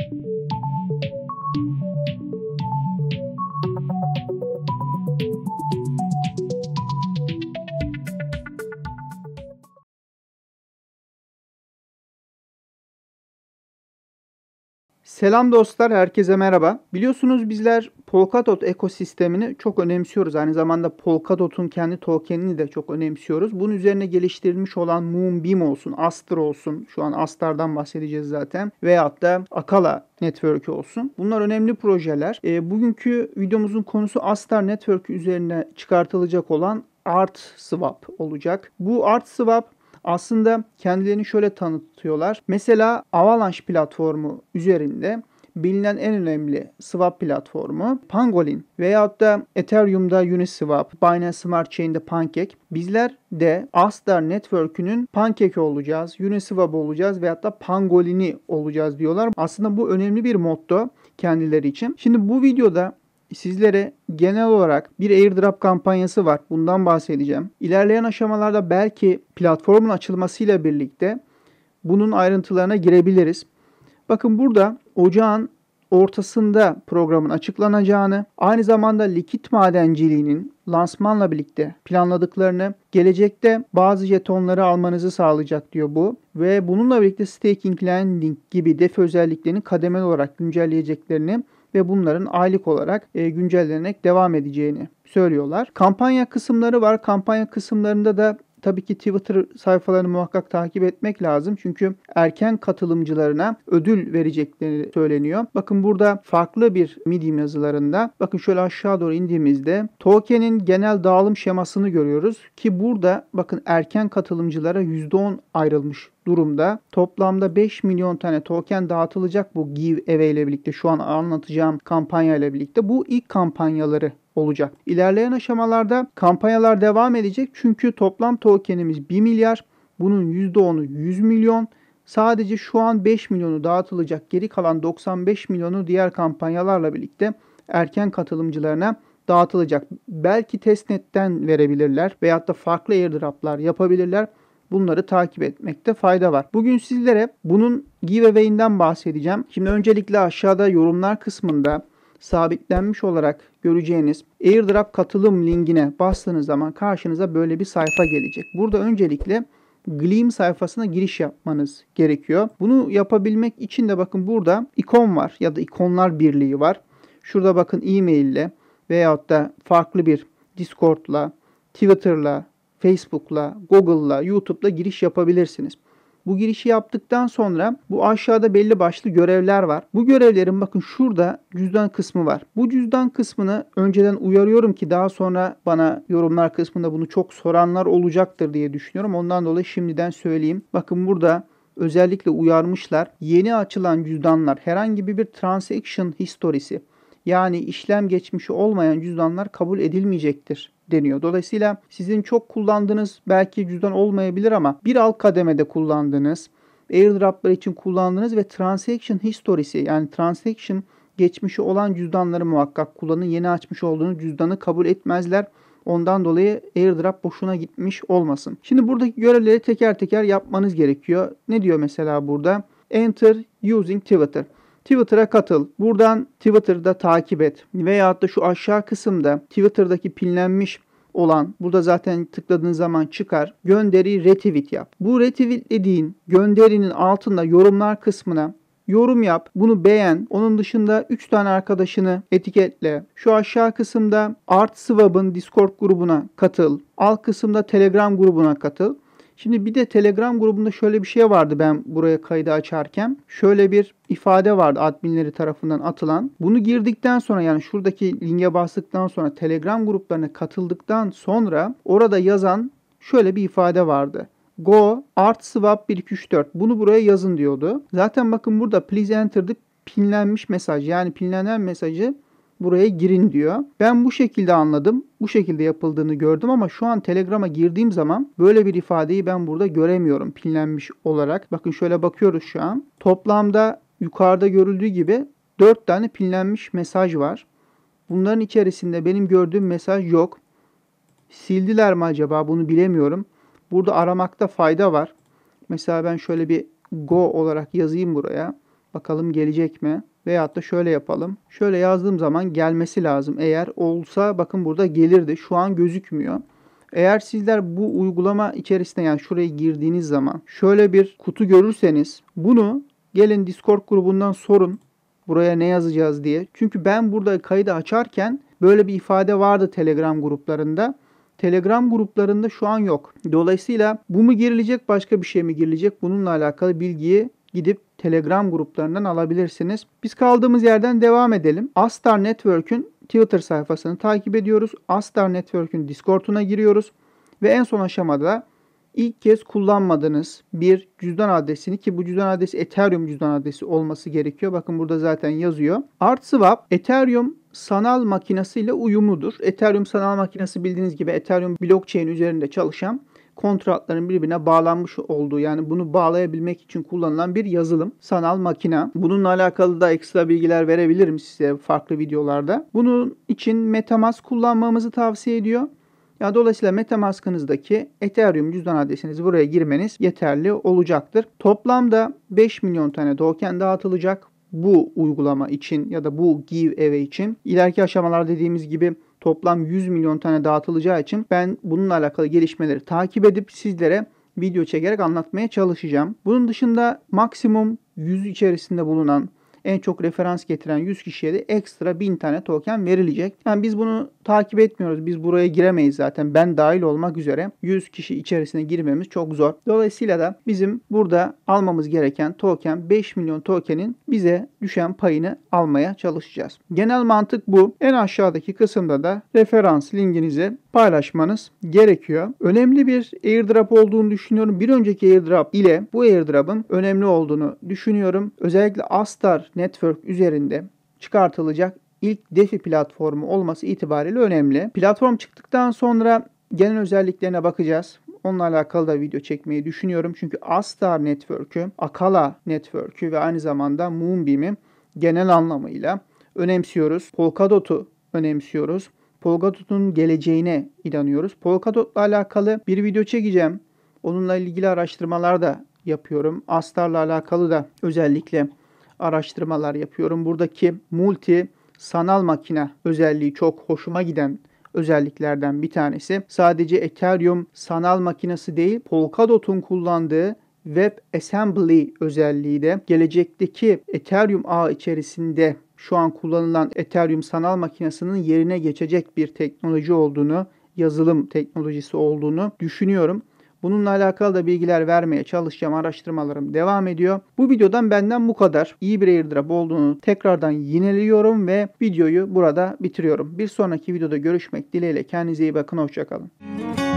thank you Selam dostlar, herkese merhaba. Biliyorsunuz bizler Polkadot ekosistemini çok önemsiyoruz. Aynı zamanda Polkadot'un kendi tokenini de çok önemsiyoruz. Bunun üzerine geliştirilmiş olan Moonbeam olsun, Aster olsun, şu an Aster'dan bahsedeceğiz zaten veyahut da Akala Network olsun. Bunlar önemli projeler. E, bugünkü videomuzun konusu Aster Network üzerine çıkartılacak olan Art Swap olacak. Bu Art Swap aslında kendilerini şöyle tanıtıyorlar. Mesela Avalanche platformu üzerinde bilinen en önemli swap platformu Pangolin veyahut da Ethereum'da Uniswap, Binance Smart Chain'de Pancake. Bizler de Aster Network'ünün Pancake olacağız, Uniswap olacağız veyahut da Pangolin'i olacağız diyorlar. Aslında bu önemli bir motto kendileri için. Şimdi bu videoda Sizlere genel olarak bir airdrop kampanyası var. Bundan bahsedeceğim. İlerleyen aşamalarda belki platformun açılmasıyla birlikte bunun ayrıntılarına girebiliriz. Bakın burada ocağın ortasında programın açıklanacağını, aynı zamanda likit madenciliğinin lansmanla birlikte planladıklarını, gelecekte bazı jetonları almanızı sağlayacak diyor bu. Ve bununla birlikte staking, landing gibi def özelliklerini kademeli olarak güncelleyeceklerini ve bunların aylık olarak e, güncellenerek devam edeceğini söylüyorlar. Kampanya kısımları var. Kampanya kısımlarında da tabii ki Twitter sayfalarını muhakkak takip etmek lazım. Çünkü erken katılımcılarına ödül verecekleri söyleniyor. Bakın burada farklı bir Medium yazılarında bakın şöyle aşağı doğru indiğimizde token'in genel dağılım şemasını görüyoruz ki burada bakın erken katılımcılara %10 ayrılmış durumda. Toplamda 5 milyon tane token dağıtılacak bu Give ile birlikte şu an anlatacağım kampanya ile birlikte. Bu ilk kampanyaları olacak. İlerleyen aşamalarda kampanyalar devam edecek çünkü toplam tokenimiz 1 milyar. Bunun %10'u 100 milyon. Sadece şu an 5 milyonu dağıtılacak. Geri kalan 95 milyonu diğer kampanyalarla birlikte erken katılımcılarına dağıtılacak. Belki testnetten verebilirler veyahut da farklı airdroplar yapabilirler. Bunları takip etmekte fayda var. Bugün sizlere bunun giveaway'inden bahsedeceğim. Şimdi öncelikle aşağıda yorumlar kısmında sabitlenmiş olarak göreceğiniz airdrop katılım linkine bastığınız zaman karşınıza böyle bir sayfa gelecek. Burada öncelikle Gleam sayfasına giriş yapmanız gerekiyor. Bunu yapabilmek için de bakın burada ikon var ya da ikonlar birliği var. Şurada bakın e-mail ile veyahut da farklı bir Discord'la, Twitter'la, Facebook'la, Google'la, YouTube'la giriş yapabilirsiniz. Bu girişi yaptıktan sonra bu aşağıda belli başlı görevler var. Bu görevlerin bakın şurada cüzdan kısmı var. Bu cüzdan kısmını önceden uyarıyorum ki daha sonra bana yorumlar kısmında bunu çok soranlar olacaktır diye düşünüyorum. Ondan dolayı şimdiden söyleyeyim. Bakın burada özellikle uyarmışlar. Yeni açılan cüzdanlar herhangi bir transaction historisi yani işlem geçmişi olmayan cüzdanlar kabul edilmeyecektir deniyor. Dolayısıyla sizin çok kullandığınız belki cüzdan olmayabilir ama bir alt kademede kullandığınız, airdroplar için kullandığınız ve transaction history'si yani transaction geçmişi olan cüzdanları muhakkak kullanın. Yeni açmış olduğunuz cüzdanı kabul etmezler. Ondan dolayı airdrop boşuna gitmiş olmasın. Şimdi buradaki görevleri teker teker yapmanız gerekiyor. Ne diyor mesela burada? Enter using Twitter. Twitter'a katıl. Buradan Twitter'da takip et. Veyahut da şu aşağı kısımda Twitter'daki pinlenmiş olan burada zaten tıkladığın zaman çıkar. Gönderi retweet yap. Bu retweet retweetlediğin gönderinin altında yorumlar kısmına yorum yap, bunu beğen. Onun dışında 3 tane arkadaşını etiketle. Şu aşağı kısımda Art Swab'ın Discord grubuna katıl. Alt kısımda Telegram grubuna katıl. Şimdi bir de Telegram grubunda şöyle bir şey vardı ben buraya kaydı açarken. Şöyle bir ifade vardı adminleri tarafından atılan. Bunu girdikten sonra yani şuradaki linke bastıktan sonra Telegram gruplarına katıldıktan sonra orada yazan şöyle bir ifade vardı. Go art swap 1234 bunu buraya yazın diyordu. Zaten bakın burada please enter'dı pinlenmiş mesaj yani pinlenen mesajı buraya girin diyor. Ben bu şekilde anladım. Bu şekilde yapıldığını gördüm ama şu an Telegram'a girdiğim zaman böyle bir ifadeyi ben burada göremiyorum pinlenmiş olarak. Bakın şöyle bakıyoruz şu an. Toplamda yukarıda görüldüğü gibi 4 tane pinlenmiş mesaj var. Bunların içerisinde benim gördüğüm mesaj yok. Sildiler mi acaba bunu bilemiyorum. Burada aramakta fayda var. Mesela ben şöyle bir go olarak yazayım buraya. Bakalım gelecek mi? Veyahut da şöyle yapalım. Şöyle yazdığım zaman gelmesi lazım. Eğer olsa bakın burada gelirdi. Şu an gözükmüyor. Eğer sizler bu uygulama içerisinde yani şuraya girdiğiniz zaman şöyle bir kutu görürseniz bunu gelin Discord grubundan sorun. Buraya ne yazacağız diye. Çünkü ben burada kaydı açarken böyle bir ifade vardı Telegram gruplarında. Telegram gruplarında şu an yok. Dolayısıyla bu mu girilecek başka bir şey mi girilecek bununla alakalı bilgiyi gidip Telegram gruplarından alabilirsiniz. Biz kaldığımız yerden devam edelim. Astar Network'ün Twitter sayfasını takip ediyoruz. Astar Network'ün Discord'una giriyoruz. Ve en son aşamada ilk kez kullanmadığınız bir cüzdan adresini ki bu cüzdan adresi Ethereum cüzdan adresi olması gerekiyor. Bakın burada zaten yazıyor. ArtSwap Ethereum sanal makinesiyle uyumludur. Ethereum sanal makinesi bildiğiniz gibi Ethereum blockchain üzerinde çalışan kontratların birbirine bağlanmış olduğu yani bunu bağlayabilmek için kullanılan bir yazılım. Sanal makina. Bununla alakalı da ekstra bilgiler verebilirim size farklı videolarda. Bunun için MetaMask kullanmamızı tavsiye ediyor. Ya dolayısıyla MetaMask'ınızdaki Ethereum cüzdan adresinizi buraya girmeniz yeterli olacaktır. Toplamda 5 milyon tane token dağıtılacak bu uygulama için ya da bu Give Eve için. İleriki aşamalar dediğimiz gibi toplam 100 milyon tane dağıtılacağı için ben bununla alakalı gelişmeleri takip edip sizlere video çekerek anlatmaya çalışacağım. Bunun dışında maksimum 100 içerisinde bulunan en çok referans getiren 100 kişiye de ekstra 1000 tane token verilecek. Yani biz bunu takip etmiyoruz. Biz buraya giremeyiz zaten. Ben dahil olmak üzere 100 kişi içerisine girmemiz çok zor. Dolayısıyla da bizim burada almamız gereken token 5 milyon tokenin bize düşen payını almaya çalışacağız. Genel mantık bu. En aşağıdaki kısımda da referans linkinizi paylaşmanız gerekiyor. Önemli bir airdrop olduğunu düşünüyorum. Bir önceki airdrop ile bu airdrop'ın önemli olduğunu düşünüyorum. Özellikle Astar Network üzerinde çıkartılacak ilk DeFi platformu olması itibariyle önemli. Platform çıktıktan sonra genel özelliklerine bakacağız. Onunla alakalı da video çekmeyi düşünüyorum. Çünkü Astar Network'ü, Akala Network'ü ve aynı zamanda Moonbeam'i genel anlamıyla önemsiyoruz. Polkadot'u önemsiyoruz. Polkadot'un geleceğine inanıyoruz. Polkadot'la alakalı bir video çekeceğim. Onunla ilgili araştırmalar da yapıyorum. Astar'la alakalı da özellikle araştırmalar yapıyorum. Buradaki multi sanal makine özelliği çok hoşuma giden özelliklerden bir tanesi. Sadece Ethereum sanal makinesi değil, Polkadot'un kullandığı Web Assembly özelliği de gelecekteki Ethereum ağ içerisinde şu an kullanılan Ethereum sanal makinesinin yerine geçecek bir teknoloji olduğunu, yazılım teknolojisi olduğunu düşünüyorum. Bununla alakalı da bilgiler vermeye çalışacağım. Araştırmalarım devam ediyor. Bu videodan benden bu kadar. İyi bir airdrop olduğunu tekrardan yineliyorum ve videoyu burada bitiriyorum. Bir sonraki videoda görüşmek dileğiyle. Kendinize iyi bakın. Hoşçakalın. Müzik